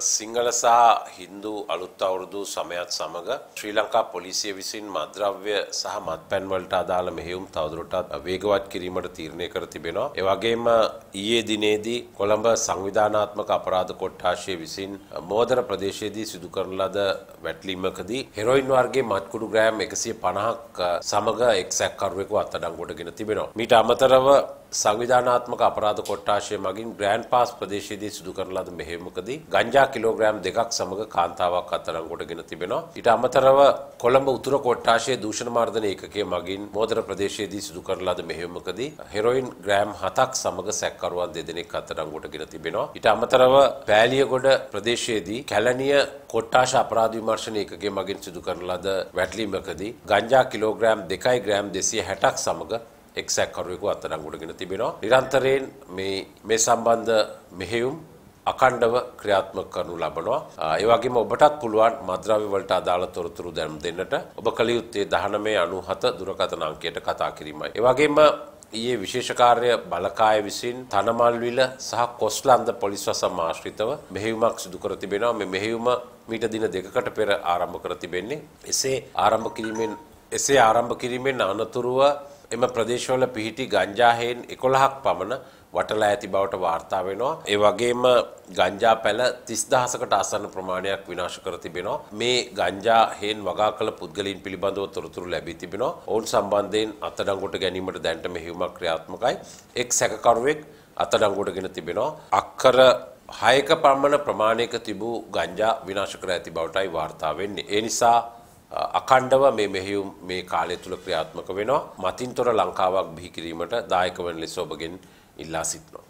සිංහල සහ හින්දු අලුත් අවුරුදු සමයත් සමඟ ශ්‍රී ලංකා පොලිසිය විසින් මද්‍රව්‍ය සහ මත්පැන්වලට අදාළ මෙහෙයුම් තවදුරටත් වේගවත් කිරීමට තීරණය කර තිබෙනවා. ඒ වගේම ඊයේ දිනේදී කොළඹ සංවිධානාත්මක අපරාධ කොට්ඨාශය විසින් මෝදර ප්‍රදේශයේදී සිදු කරන ලද වැටලීමකදී හෙරොයින් වර්ගයේ මත්කුඩු ග්‍රෑම් 150ක් සමග එක්සැක්කරුවෙකු අත්අඩංගුවට ගෙන තිබෙනවා. මීට අමතරව සංවිධානාත්මක අපරාධ කොට්ටාශය මගින් ග්‍රෑන්් පාස් ප්‍රදේශයේදී සිදු කරන ලද මෙහෙමකදී ගංජා කිලෝග්‍රෑම් දෙකක් සමඟ කාන්තාවක් අත්තරංගොටගෙන තිබෙනවා. ඊට අමතරව කොළඹ උතුර කොට්ටාශයේ දූෂණ මර්ධන ඒකකයේ මගින් මෝදර ප්‍රදේශයේදී සිදු කරන ලද මෙහෙමකදී හෙරොයින් ග්‍රෑම් 7ක් සමග සැකකරුවන් දෙදෙනෙක් අත්තරංගොටගෙන තිබෙනවා. ඊට අමතරව පෑලියගොඩ ප්‍රදේශයේදී කැලණිය කොට්ටාශ අපරාධ විමර්ශන ඒකකයේ මගින් සිදු කරන ලද වැටලීමකදී ගංජා කිලෝග්‍රෑම් 2යි ග්‍රෑම් 260ක් සමග එක්සැක් කරුවෙකු අත්අඩංගුවට තිබෙනවා. නිරන්තරයෙන් මේ මේ සම්බන්ධ මෙහෙයුම් අකණ්ඩව ක්‍රියාත්මක කරනු ලබනවා. ඒ වගේම ඔබටත් පුළුවන් මද්‍රව්‍ය වලට අදාළ තොරතුරු දැනුම් දෙන්නට ඔබ කළ යුත්තේ 1997 දුරකථන අංකයට කතා කිරීමයි. ඒ වගේම ඊයේ විශේෂකාර්ය බලකාය විසින් තනමල්විල සහ කොස්ලන්ද පොලිස් වසම් ආශ්‍රිතව මෙහෙයුමක් සිදු කර තිබෙනවා. මේ මෙහෙයුම මීට දින දෙකකට පෙර ආරම්භ කර තිබෙන්නේ. එසේ ආරම්භ කිරීමෙන් එසේ ආරම්භ කිරීමෙන් අනතුරුව එම ප්‍රදේශවල පිහිටි ගංජාහයෙන් එකොළහක් පමණ වටලා ඇති බවට වාර්තා වෙනවා. ඒ වගේම ගංජා පැල 30000කට ආසන්න ප්‍රමාණයක් විනාශ කර තිබෙනවා. මේ ගංජා හේන් වගා කළ පුද්ගලයන් පිළිබඳව තොරතුරු ලැබී තිබෙනවා. ඔවුන් සම්බන්ධයෙන් අත්අඩංගුවට ගැනීමට දැනට මෙහෙයුමක් ක්‍රියාත්මකයි. එක් සැකකරුවෙක් අත්අඩංගුවටගෙන තිබෙනවා. අක්කර හයක පමණ ප්‍රමාණයක තිබූ ගංජා විනාශ කර ඇති බවටයි වාර්තා වෙන්නේ. ඒ නිසා අකණ්ඩව මේ මෙහෙයුම් මේ කාලය තුළ ක්‍රියාත්මක වෙනවා. මතින්තොර ලංකාවක් බිහි කිරීමට දායක වන ලෙස ඔබගෙන් ඉල්ලා සිටිනවා.